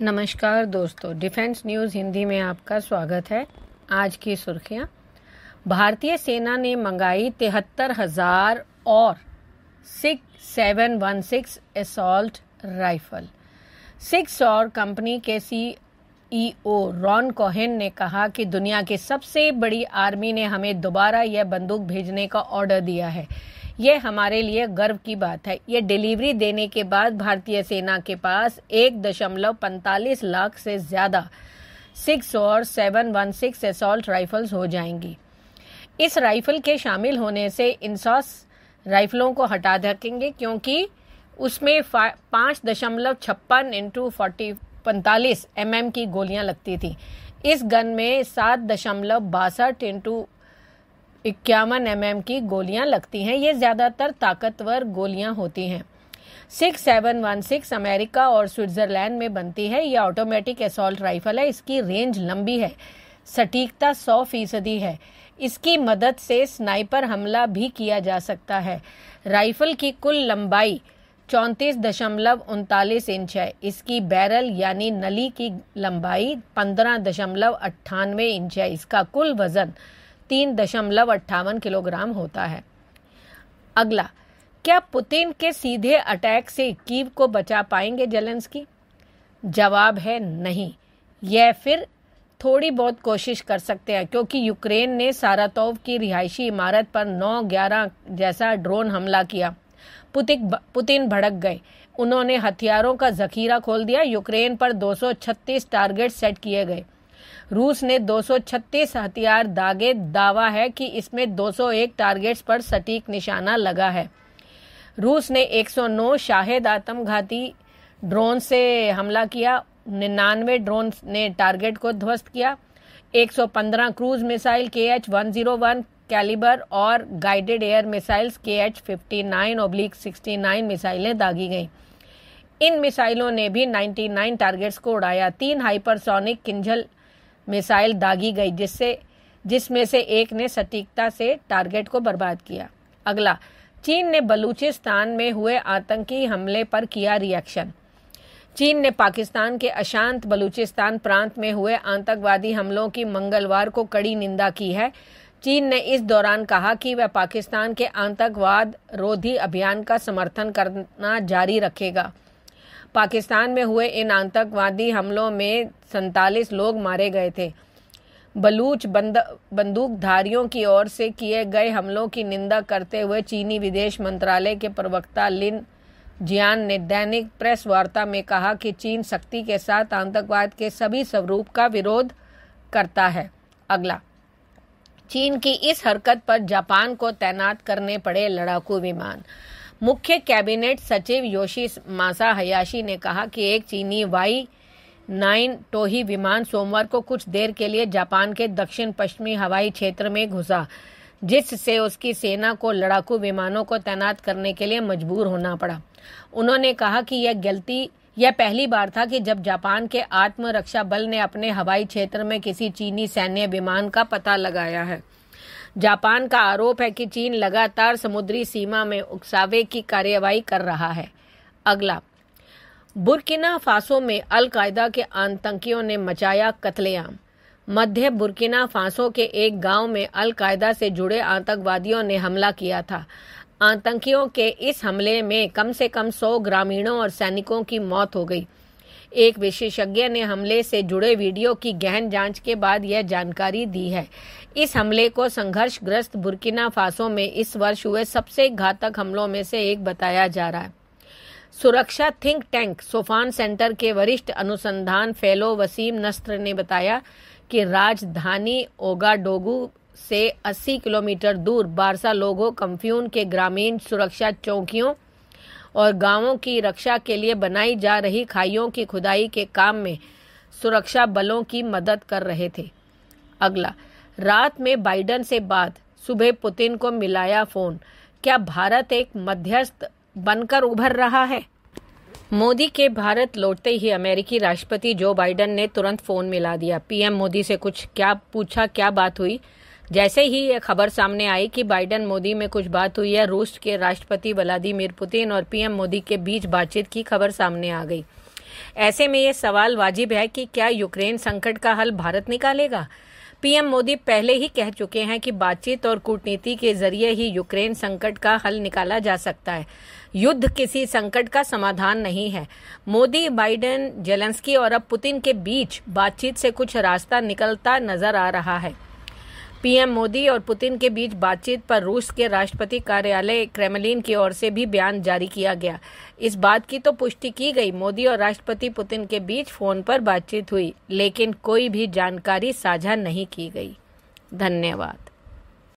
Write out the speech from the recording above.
नमस्कार दोस्तों defence news Hindi में आपका स्वागत है आज की सुर्खियां भारतीय सेना ने मंगाई तिहत्तर हजार और six seven one six assault rifle six और कंपनी के सी ई ओ रॉन कोहेन ने कहा कि दुनिया की सबसे बड़ी आर्मी ने हमें दोबारा यह बंदूक भेजने का ऑर्डर दिया है ये हमारे लिए गर्व की बात है ये डिलीवरी देने के बाद भारतीय सेना के पास एक दशमलव पैंतालीस लाख से ज़्यादा सिक्स और seven one six assault rifles हो जाएंगी इस राइफल के शामिल होने से इंसास राइफलों को हटा देंगे क्योंकि उसमें पाँच दशमलव छप्पन इंटू फोर्टी पैंतालीस एम की गोलियां लगती थी इस गन में सात दशमलव बासठ इंटू इक्यावन एम एम की गोलियां लगती हैं ये ज़्यादातर ताकतवर गोलियां होती हैं six seven one six America और स्विट्ज़रलैंड में बनती है यह ऑटोमेटिक असोल्ट राइफल है इसकी रेंज लंबी है सटीकता सौ फीसदी है इसकी मदद से स्नाइपर हमला भी किया जा सकता है राइफल की कुल लंबाई चौंतीस दशमलव उनतालीस इंच है इसकी बैरल यानी नली की लंबाई पंद्रह दशमलव अट्ठानवे इंच है इसका कुल वजन तीन दशमलव अट्ठावन किलोग्राम होता है अगला क्या पुतिन के सीधे अटैक से कीव को बचा पाएंगे जेलेंस्की जवाब है नहीं यह फिर थोड़ी बहुत कोशिश कर सकते हैं क्योंकि यूक्रेन ने सारातोव की रिहायशी इमारत पर 9-11 जैसा ड्रोन हमला किया पुतिन पुतिन भड़क गए उन्होंने हथियारों का जखीरा खोल दिया यूक्रेन पर 236 टारगेट सेट किए गए रूस ने 236 हथियार दागे दावा है कि इसमें 201 टारगेट्स पर सटीक निशाना लगा है रूस ने 109 शाहिद आत्मघाती ड्रोन से हमला किया निन्यानवे ड्रोन ने टारगेट को ध्वस्त किया 115 क्रूज मिसाइल के एच वन कैलिबर और गाइडेड एयर मिसाइल्स के H fifty nine oblique sixty nine मिसाइलें दागी गईं इन मिसाइलों ने भी 99 टारगेट्स को उड़ाया तीन हाइपरसोनिक किंजल मिसाइल दागी गई जिससे जिसमें से एक ने सटीकता से टारगेट को बर्बाद किया अगला चीन ने बलूचिस्तान में हुए आतंकी हमले पर किया रिएक्शन चीन ने पाकिस्तान के अशांत बलूचिस्तान प्रांत में हुए आतंकवादी हमलों की मंगलवार को कड़ी निंदा की है चीन ने इस दौरान कहा कि वह पाकिस्तान के आतंकवाद रोधी अभियान का समर्थन करना जारी रखेगा पाकिस्तान में हुए इन आतंकवादी हमलों में सैतालीस लोग मारे गए थे बलूच बंद बंदूकधारियों की ओर से किए गए हमलों की निंदा करते हुए चीनी विदेश मंत्रालय के प्रवक्ता लिन जियान ने दैनिक प्रेस वार्ता में कहा कि चीन सख्ती के साथ आतंकवाद के सभी स्वरूप का विरोध करता है अगला चीन की इस हरकत पर जापान को तैनात करने पड़े लड़ाकू विमान मुख्य कैबिनेट सचिव योशी मासा हयाशी ने कहा कि एक चीनी वाई नाइन टोही विमान सोमवार को कुछ देर के लिए जापान के दक्षिण पश्चिमी हवाई क्षेत्र में घुसा जिससे उसकी सेना को लड़ाकू विमानों को तैनात करने के लिए मजबूर होना पड़ा उन्होंने कहा कि यह गलती यह पहली बार था कि जब जापान के आत्मरक्षा बल ने अपने हवाई क्षेत्र में किसी चीनी सैन्य विमान का पता लगाया है जापान का आरोप है कि चीन लगातार समुद्री सीमा में उकसावे की कार्यवाही कर रहा है अगला बुरकिना फासो में अलकायदा के आतंकियों ने मचाया कत्लेआम मध्य बुर्किना फासो के एक गांव में अलकायदा से जुड़े आतंकवादियों ने हमला किया था आतंकियों के इस हमले में कम से कम सौ ग्रामीणों और सैनिकों की मौत हो गई एक विशेषज्ञ ने हमले से जुड़े वीडियो की गहन जांच के बाद यह जानकारी दी है इस हमले को संघर्षग्रस्त बुर्किना फासो में इस वर्ष हुए सबसे घातक हमलों में से एक बताया जा रहा है सुरक्षा थिंक टैंक सोफान सेंटर के वरिष्ठ अनुसंधान फेलो वसीम नस्त्र ने बताया कि राजधानी ओगाडोगू से 80 किलोमीटर दूर बारसा लोगों कम्फ्यून के ग्रामीण सुरक्षा चौकियों और गांवों की रक्षा के लिए बनाई जा रही खाइयों की खुदाई के काम में सुरक्षा बलों की मदद कर रहे थे अगला रात में बाइडन से बात सुबह पुतिन को मिलाया फोन क्या भारत एक मध्यस्थ बनकर उभर रहा है मोदी के भारत लौटते ही अमेरिकी राष्ट्रपति जो बाइडन ने तुरंत फोन मिला दिया पीएम मोदी से कुछ क्या पूछा क्या बात हुई जैसे ही ये खबर सामने आई कि बाइडन मोदी में कुछ बात हुई है रूस के राष्ट्रपति व्लादिमिर पुतिन और पीएम मोदी के बीच बातचीत की खबर सामने आ गई ऐसे में ये सवाल वाजिब है कि क्या यूक्रेन संकट का हल भारत निकालेगा पीएम मोदी पहले ही कह चुके हैं कि बातचीत और कूटनीति के जरिए ही यूक्रेन संकट का हल निकाला जा सकता है युद्ध किसी संकट का समाधान नहीं है मोदी बाइडेन जेलेंस्की और अब पुतिन के बीच बातचीत से कुछ रास्ता निकलता नजर आ रहा है पीएम मोदी और पुतिन के बीच बातचीत पर रूस के राष्ट्रपति कार्यालय क्रेमलिन की ओर से भी बयान जारी किया गया इस बात की तो पुष्टि की गई मोदी और राष्ट्रपति पुतिन के बीच फोन पर बातचीत हुई लेकिन कोई भी जानकारी साझा नहीं की गई धन्यवाद